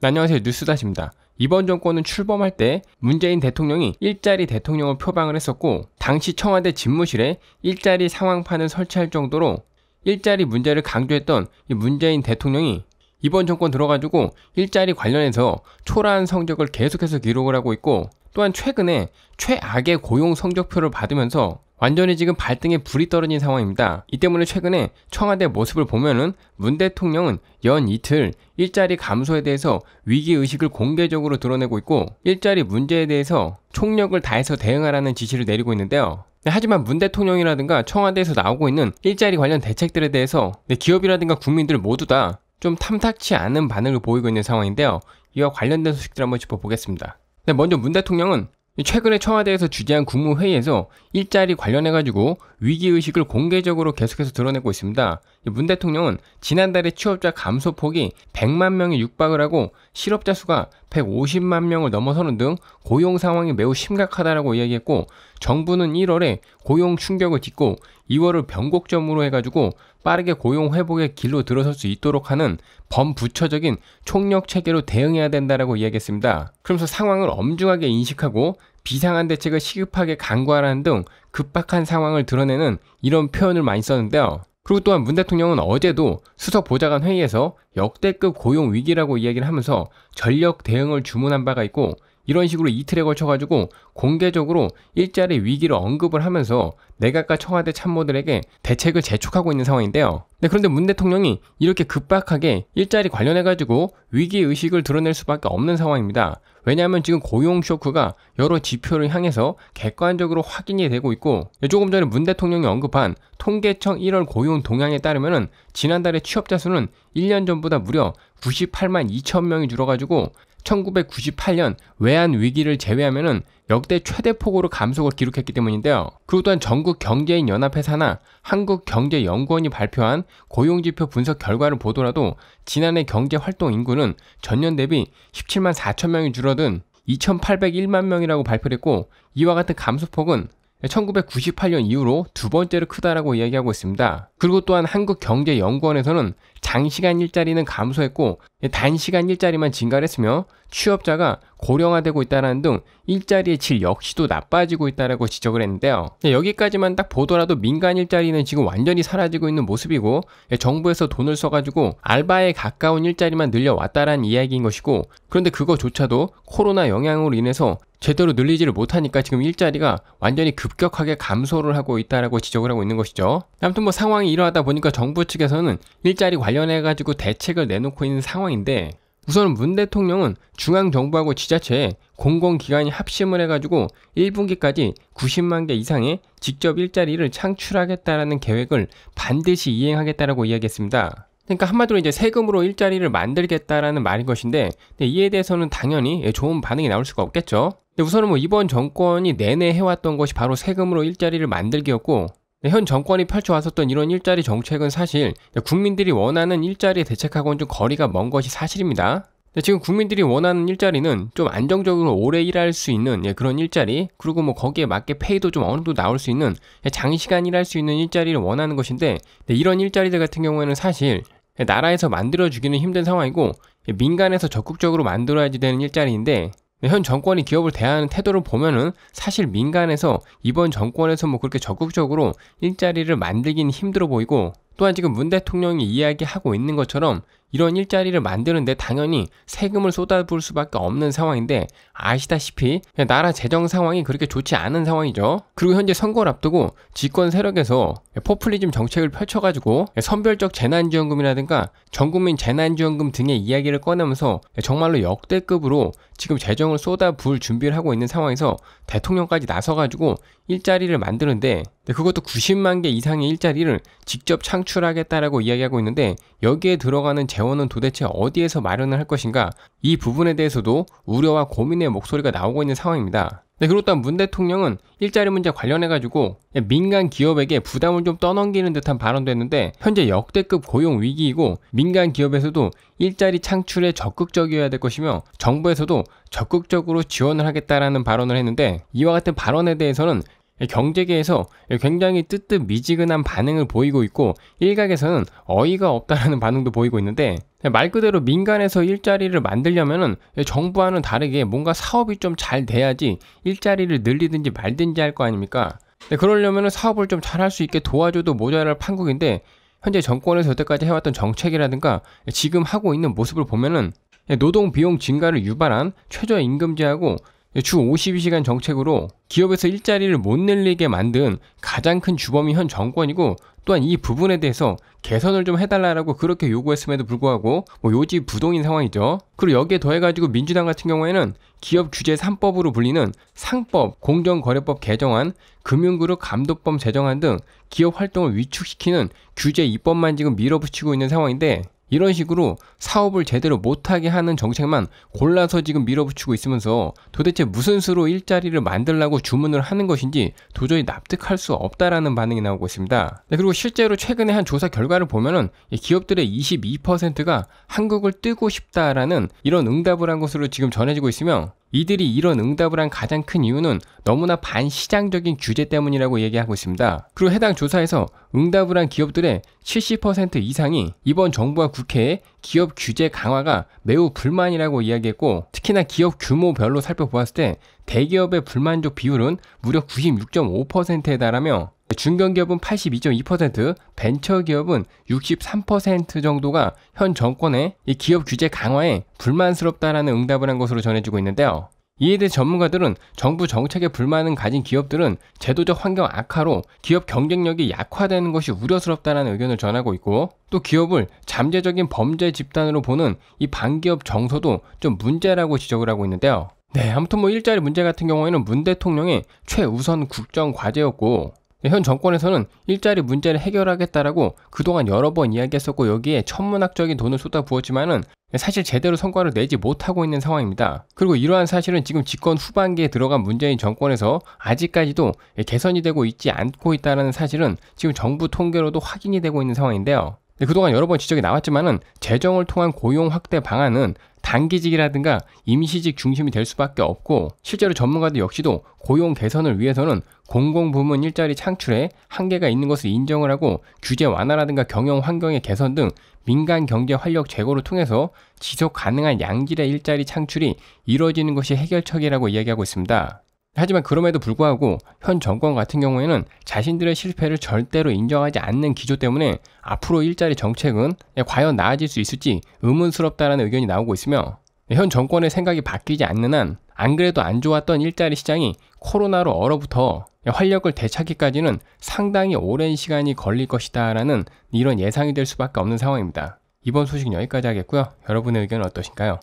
안녕하세요 뉴스다시입니다. 이번 정권은 출범할 때 문재인 대통령이 일자리 대통령을 표방을 했었고 당시 청와대 집무실에 일자리 상황판을 설치할 정도로 일자리 문제를 강조했던 문재인 대통령이 이번 정권 들어가지고 일자리 관련해서 초라한 성적을 계속해서 기록을 하고 있고 또한 최근에 최악의 고용 성적표를 받으면서 완전히 지금 발등에 불이 떨어진 상황입니다. 이 때문에 최근에 청와대 모습을 보면은 문 대통령은 연 이틀 일자리 감소에 대해서 위기 의식을 공개적으로 드러내고 있고 일자리 문제에 대해서 총력을 다해서 대응하라는 지시를 내리고 있는데요. 네, 하지만 문 대통령이라든가 청와대에서 나오고 있는 일자리 관련 대책들에 대해서 네, 기업이라든가 국민들 모두 다 좀 탐탁치 않은 반응을 보이고 있는 상황인데요. 이와 관련된 소식들 한번 짚어보겠습니다. 네, 먼저 문 대통령은 최근에 청와대에서 주재한 국무회의에서 일자리 관련해가지고 위기의식을 공개적으로 계속해서 드러내고 있습니다. 문 대통령은 지난달에 취업자 감소 폭이 100만 명에 육박을 하고 실업자 수가 150만 명을 넘어서는 등 고용 상황이 매우 심각하다라고 이야기했고 정부는 1월에 고용 충격을 딛고 2월을 변곡점으로 해가지고 빠르게 고용 회복의 길로 들어설 수 있도록 하는 범부처적인 총력 체계로 대응해야 된다라고 이야기했습니다. 그러면서 상황을 엄중하게 인식하고 비상한 대책을 시급하게 강구하라는 등 급박한 상황을 드러내는 이런 표현을 많이 썼는데요. 그리고 또한 문 대통령은 어제도 수석 보좌관 회의에서 역대급 고용 위기라고 이야기를 하면서 전력 대응을 주문한 바가 있고 이런 식으로 이틀에 걸쳐가지고 공개적으로 일자리 위기를 언급을 하면서 내각과 청와대 참모들에게 대책을 재촉하고 있는 상황인데요. 네, 그런데 문 대통령이 이렇게 급박하게 일자리 관련해가지고 위기 의식을 드러낼 수밖에 없는 상황입니다. 왜냐하면 지금 고용 쇼크가 여러 지표를 향해서 객관적으로 확인이 되고 있고 네, 조금 전에 문 대통령이 언급한 통계청 1월 고용 동향에 따르면 지난달에 취업자 수는 1년 전보다 무려 98만 2천 명이 줄어가지고 1998년 외환 위기를 제외하면 역대 최대 폭으로 감소를 기록했기 때문인데요. 그리고 또한 전국 경제인 연합회사나 한국경제연구원이 발표한 고용지표 분석 결과를 보더라도 지난해 경제 활동 인구는 전년 대비 17만 4천 명이 줄어든 2,801만 명이라고 발표했고 이와 같은 감소폭은 1998년 이후로 두 번째로 크다라고 이야기하고 있습니다. 그리고 또한 한국경제연구원에서는 장시간 일자리는 감소했고 단시간 일자리만 증가했으며 취업자가 고령화되고 있다는 등 일자리의 질 역시도 나빠지고 있다라고 지적을 했는데요. 네, 여기까지만 딱 보더라도 민간 일자리는 지금 완전히 사라지고 있는 모습이고 예, 정부에서 돈을 써가지고 알바에 가까운 일자리만 늘려왔다라는 이야기인 것이고 그런데 그거조차도 코로나 영향으로 인해서 제대로 늘리지를 못하니까 지금 일자리가 완전히 급격하게 감소를 하고 있다라고 지적을 하고 있는 것이죠. 아무튼 뭐 상황이 이러하다 보니까 정부 측에서는 일자리 관련해 가지고 대책을 내놓고 있는 상황인데 우선 문 대통령은 중앙정부하고 지자체에 공공기관이 합심을 해가지고 1분기까지 90만 개 이상의 직접 일자리를 창출하겠다라는 계획을 반드시 이행하겠다라고 이야기했습니다. 그러니까 한마디로 이제 세금으로 일자리를 만들겠다라는 말인 것인데 이에 대해서는 당연히 좋은 반응이 나올 수가 없겠죠. 근 우선은 뭐 이번 정권이 내내 해왔던 것이 바로 세금으로 일자리를 만들기였고 현 정권이 펼쳐왔었던 이런 일자리 정책은 사실 국민들이 원하는 일자리 대책하고는 좀 거리가 먼 것이 사실입니다. 지금 국민들이 원하는 일자리는 좀 안정적으로 오래 일할 수 있는 예, 그런 일자리 그리고 뭐 거기에 맞게 페이도 좀 어느 정도 나올 수 있는 예, 장시간 일할 수 있는 일자리를 원하는 것인데 이런 일자리들 같은 경우에는 사실 나라에서 만들어주기는 힘든 상황이고 예, 민간에서 적극적으로 만들어야지 되는 일자리인데 현 정권이 기업을 대하는 태도를 보면은 사실 민간에서 이번 정권에서 뭐 그렇게 적극적으로 일자리를 만들기는 힘들어 보이고 또한 지금 문 대통령이 이야기하고 있는 것처럼 이런 일자리를 만드는데 당연히 세금을 쏟아부을 수밖에 없는 상황인데 아시다시피 나라 재정 상황이 그렇게 좋지 않은 상황이죠. 그리고 현재 선거를 앞두고 집권 세력에서 포퓰리즘 정책을 펼쳐가지고 선별적 재난지원금이라든가 전국민 재난지원금 등의 이야기를 꺼내면서 정말로 역대급으로 지금 재정을 쏟아부을 준비를 하고 있는 상황에서 대통령까지 나서가지고 일자리를 만드는데 그것도 90만 개 이상의 일자리를 직접 창출하겠다라고 이야기하고 있는데 여기에 들어가는 재 재원은 도대체 어디에서 마련을 할 것인가 이 부분에 대해서도 우려와 고민의 목소리가 나오고 있는 상황입니다. 네, 그렇다또문 대통령은 일자리 문제 관련해가지고 민간 기업에게 부담을 좀 떠넘기는 듯한 발언도 했는데 현재 역대급 고용 위기이고 민간 기업에서도 일자리 창출에 적극적이어야 될 것이며 정부에서도 적극적으로 지원을 하겠다라는 발언을 했는데 이와 같은 발언에 대해서는 경제계에서 굉장히 뜨뜻미지근한 반응을 보이고 있고 일각에서는 어이가 없다라는 반응도 보이고 있는데 말 그대로 민간에서 일자리를 만들려면은 정부와는 다르게 뭔가 사업이 좀 잘 돼야지 일자리를 늘리든지 말든지 할 거 아닙니까? 네, 그러려면은 사업을 좀 잘할 수 있게 도와줘도 모자랄 판국인데 현재 정권에서 여태까지 해왔던 정책이라든가 지금 하고 있는 모습을 보면은 노동 비용 증가를 유발한 최저임금제하고 주 52시간 정책으로 기업에서 일자리를 못 늘리게 만든 가장 큰 주범이 현 정권이고 또한 이 부분에 대해서 개선을 좀 해달라고 그렇게 요구했음에도 불구하고 뭐 요지 부동인 상황이죠. 그리고 여기에 더해가지고 민주당 같은 경우에는 기업 규제 3법으로 불리는 상법, 공정거래법 개정안, 금융그룹 감독법 제정안 등 기업 활동을 위축시키는 규제 입법만 지금 밀어붙이고 있는 상황인데 이런 식으로 사업을 제대로 못하게 하는 정책만 골라서 지금 밀어붙이고 있으면서 도대체 무슨 수로 일자리를 만들라고 주문을 하는 것인지 도저히 납득할 수 없다라는 반응이 나오고 있습니다. 네, 그리고 실제로 최근에 한 조사 결과를 보면은 기업들의 22%가 한국을 뜨고 싶다라는 이런 응답을 한 것으로 지금 전해지고 있으며 이들이 이런 응답을 한 가장 큰 이유는 너무나 반시장적인 규제 때문이라고 얘기하고 있습니다. 그리고 해당 조사에서 응답을 한 기업들의 70% 이상이 이번 정부와 국회의 기업 규제 강화가 매우 불만이라고 이야기했고 특히나 기업 규모별로 살펴보았을 때 대기업의 불만족 비율은 무려 96.5%에 달하며 중견기업은 82.2%, 벤처기업은 63% 정도가 현 정권의 이 기업 규제 강화에 불만스럽다라는 응답을 한 것으로 전해지고 있는데요. 이에 대해 전문가들은 정부 정책에 불만을 가진 기업들은 제도적 환경 악화로 기업 경쟁력이 약화되는 것이 우려스럽다는 의견을 전하고 있고 또 기업을 잠재적인 범죄 집단으로 보는 이 반기업 정서도 좀 문제라고 지적을 하고 있는데요. 네, 아무튼 뭐 일자리 문제 같은 경우에는 문 대통령의 최우선 국정 과제였고 현 정권에서는 일자리 문제를 해결하겠다라고 그동안 여러 번 이야기했었고 여기에 천문학적인 돈을 쏟아부었지만은 사실 제대로 성과를 내지 못하고 있는 상황입니다. 그리고 이러한 사실은 지금 집권 후반기에 들어간 문재인 정권에서 아직까지도 개선이 되고 있지 않고 있다는 사실은 지금 정부 통계로도 확인이 되고 있는 상황인데요. 그동안 여러 번 지적이 나왔지만은 재정을 통한 고용 확대 방안은 단기직이라든가 임시직 중심이 될 수밖에 없고 실제로 전문가들 역시도 고용 개선을 위해서는 공공부문 일자리 창출에 한계가 있는 것을 인정을 하고 규제 완화라든가 경영 환경의 개선 등 민간 경제 활력 제고를 통해서 지속 가능한 양질의 일자리 창출이 이루어지는 것이 해결책이라고 이야기하고 있습니다. 하지만 그럼에도 불구하고 현 정권 같은 경우에는 자신들의 실패를 절대로 인정하지 않는 기조 때문에 앞으로 일자리 정책은 과연 나아질 수 있을지 의문스럽다는 의견이 나오고 있으며 현 정권의 생각이 바뀌지 않는 한 안 그래도 안 좋았던 일자리 시장이 코로나로 얼어붙어 활력을 되찾기까지는 상당히 오랜 시간이 걸릴 것이다라는 이런 예상이 될 수밖에 없는 상황입니다. 이번 소식 여기까지 하겠고요. 여러분의 의견은 어떠신가요?